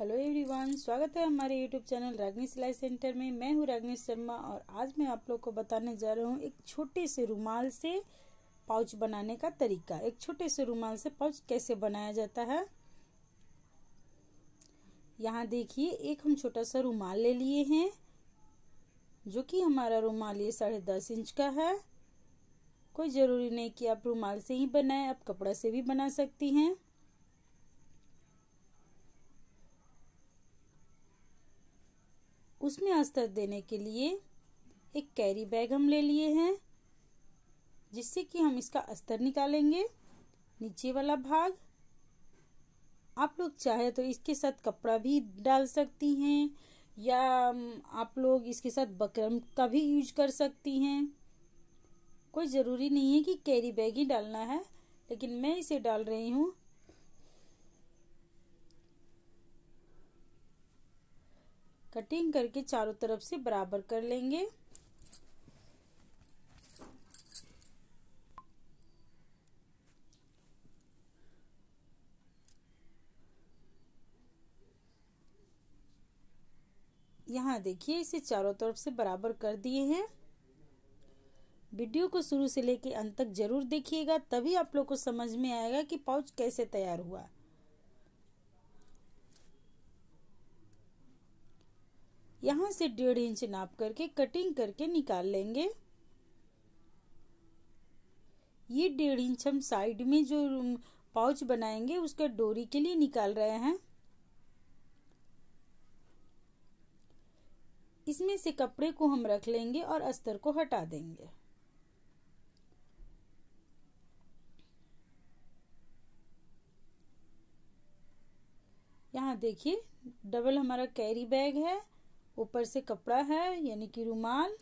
hello everyone स्वागत है हमारे यूट्यूब चैनल रागनी सिलाई सेंटर में मैं हूँ रागनी शर्मा और आज मैं आप लोग को बताने जा रहा हूँ एक छोटे से रुमाल से पाउच बनाने का तरीका एक छोटे से रुमाल से पाउच कैसे बनाया जाता है यहाँ देखिए एक हम छोटा सा रुमाल ले लिए हैं जो कि हमारा रुमाल ये साढ़े दस इंच का है कोई ज़रूरी नहीं कि आप रुमाल से ही बनाएं आप कपड़ा से भी बना सकती हैं उसमें अस्तर देने के लिए एक कैरी बैग हम ले लिए हैं जिससे कि हम इसका अस्तर निकालेंगे नीचे वाला भाग आप लोग चाहे तो इसके साथ कपड़ा भी डाल सकती हैं या आप लोग इसके साथ बकरम का भी यूज कर सकती हैं कोई ज़रूरी नहीं है कि कैरी बैग ही डालना है लेकिन मैं इसे डाल रही हूँ कटिंग करके चारों तरफ से बराबर कर लेंगे यहाँ देखिए इसे चारों तरफ से बराबर कर दिए हैं वीडियो को शुरू से लेकर अंत तक जरूर देखिएगा तभी आप लोग को समझ में आएगा कि पाउच कैसे तैयार हुआ यहाँ से डेढ़ इंच नाप करके कटिंग करके निकाल लेंगे ये डेढ़ इंच हम साइड में जो पाउच बनाएंगे उसका डोरी के लिए निकाल रहे हैं इसमें से कपड़े को हम रख लेंगे और अस्तर को हटा देंगे यहाँ देखिए डबल हमारा कैरी बैग है ऊपर से कपड़ा है यानी कि रुमाल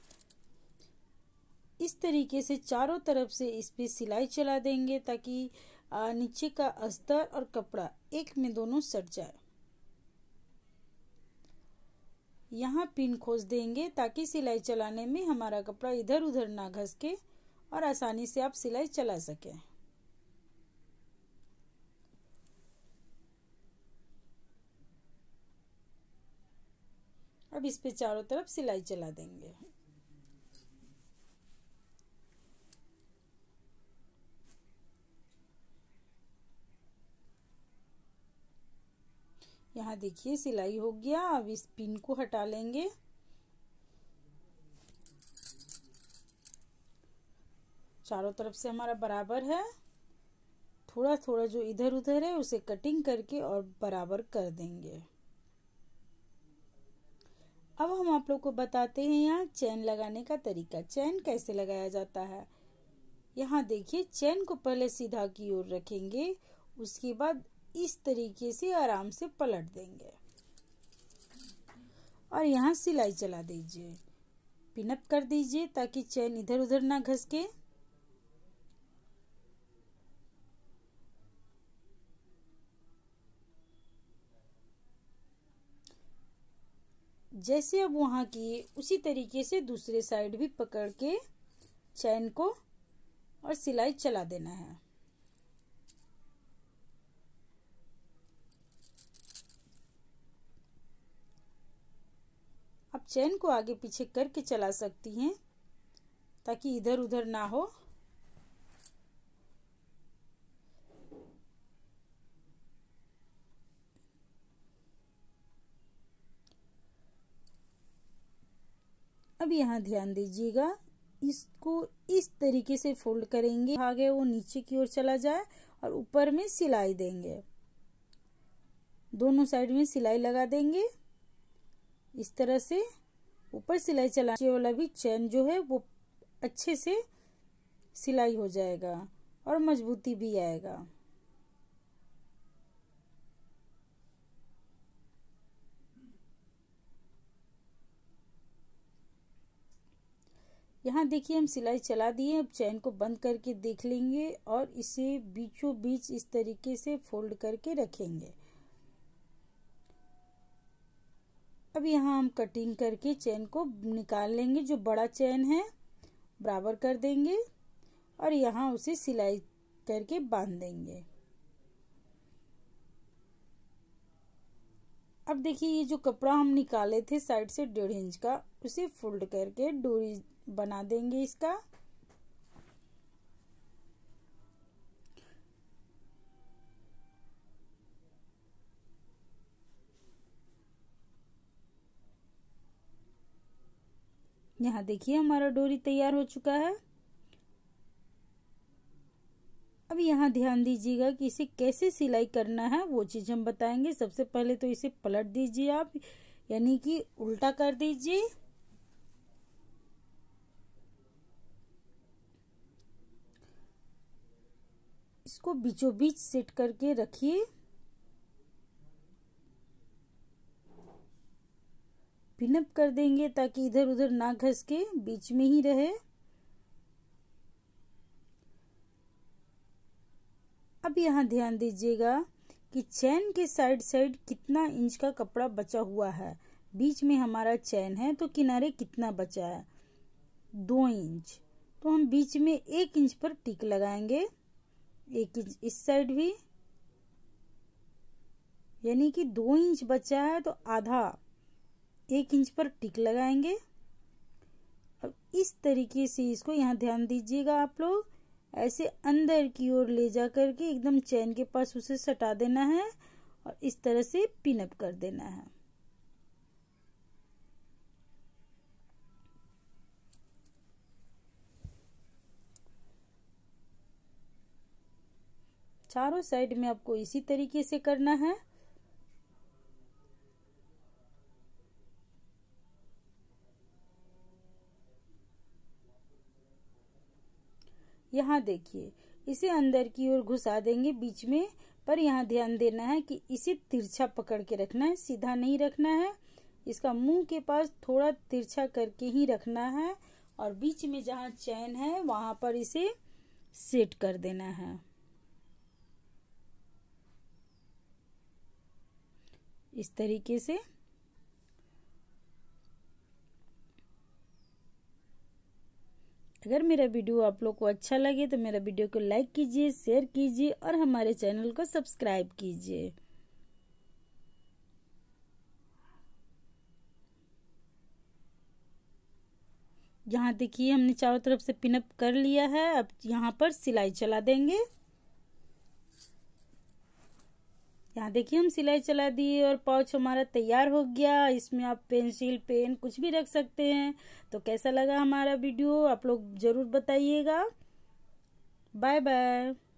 इस तरीके से चारों तरफ से इस पर सिलाई चला देंगे ताकि नीचे का अस्तर और कपड़ा एक में दोनों सट जाए यहाँ पिन खोज देंगे ताकि सिलाई चलाने में हमारा कपड़ा इधर उधर ना घस के और आसानी से आप सिलाई चला सकें अब इस पे चारों तरफ सिलाई चला देंगे यहाँ देखिए सिलाई हो गया अब इस पिन को हटा लेंगे चारों तरफ से हमारा बराबर है थोड़ा थोड़ा जो इधर उधर है उसे कटिंग करके और बराबर कर देंगे अब हम आप लोग को बताते हैं यहाँ चैन लगाने का तरीका चैन कैसे लगाया जाता है यहाँ देखिए चैन को पहले सीधा की ओर रखेंगे उसके बाद इस तरीके से आराम से पलट देंगे और यहाँ सिलाई चला दीजिए पिनअप कर दीजिए ताकि चैन इधर उधर ना घसके जैसे अब वहाँ किए उसी तरीके से दूसरे साइड भी पकड़ के चैन को और सिलाई चला देना है आप चैन को आगे पीछे करके चला सकती हैं ताकि इधर उधर ना हो यहाँ ध्यान दीजिएगा इसको इस तरीके से फोल्ड करेंगे आगे वो नीचे की ओर चला जाए और ऊपर में सिलाई देंगे दोनों साइड में सिलाई लगा देंगे इस तरह से ऊपर सिलाई चलाने वाला भी चैन जो है वो अच्छे से सिलाई हो जाएगा और मजबूती भी आएगा यहाँ देखिए हम सिलाई चला दिए अब चैन को बंद करके देख लेंगे और इसे बीचों बीच इस तरीके से फोल्ड करके रखेंगे अब यहाँ हम कटिंग करके चैन को निकाल लेंगे जो बड़ा चैन है बराबर कर देंगे और यहाँ उसे सिलाई करके बांध देंगे अब देखिए ये जो कपड़ा हम निकाले थे साइड से डेढ़ इंच का उसे फोल्ड करके डोरी बना देंगे इसका यहाँ देखिए हमारा डोरी तैयार हो चुका है अब यहाँ ध्यान दीजिएगा कि इसे कैसे सिलाई करना है वो चीज़ हम बताएंगे सबसे पहले तो इसे पलट दीजिए आप यानी कि उल्टा कर दीजिए इसको बीचों बीच सेट करके रखिए पिनअप कर देंगे ताकि इधर उधर ना घस के बीच में ही रहे अब यहाँ ध्यान दीजिएगा कि चैन के साइड साइड कितना इंच का कपड़ा बचा हुआ है बीच में हमारा चैन है तो किनारे कितना बचा है दो इंच तो हम बीच में एक इंच पर टिक लगाएंगे एक इंच इस साइड भी यानी कि दो इंच बचा है तो आधा एक इंच पर टिक लगाएंगे अब इस तरीके से इसको यहाँ ध्यान दीजिएगा आप लोग ऐसे अंदर की ओर ले जा करके एकदम चैन के पास उसे सटा देना है और इस तरह से पिनअप कर देना है चारों साइड में आपको इसी तरीके से करना है यहाँ देखिए इसे अंदर की ओर घुसा देंगे बीच में पर यहाँ ध्यान देना है कि इसे तिरछा पकड़ के रखना है सीधा नहीं रखना है इसका मुंह के पास थोड़ा तिरछा करके ही रखना है और बीच में जहाँ चैन है वहाँ पर इसे सेट कर देना है इस तरीके से अगर मेरा वीडियो आप लोग को अच्छा लगे तो मेरा वीडियो को लाइक कीजिए शेयर कीजिए और हमारे चैनल को सब्सक्राइब कीजिए यहाँ देखिए हमने चारों तरफ से पिनअप कर लिया है अब यहाँ पर सिलाई चला देंगे यहाँ देखिए हम सिलाई चला दिए और पाउच हमारा तैयार हो गया इसमें आप पेंसिल पेन कुछ भी रख सकते हैं तो कैसा लगा हमारा वीडियो आप लोग ज़रूर बताइएगा बाय बाय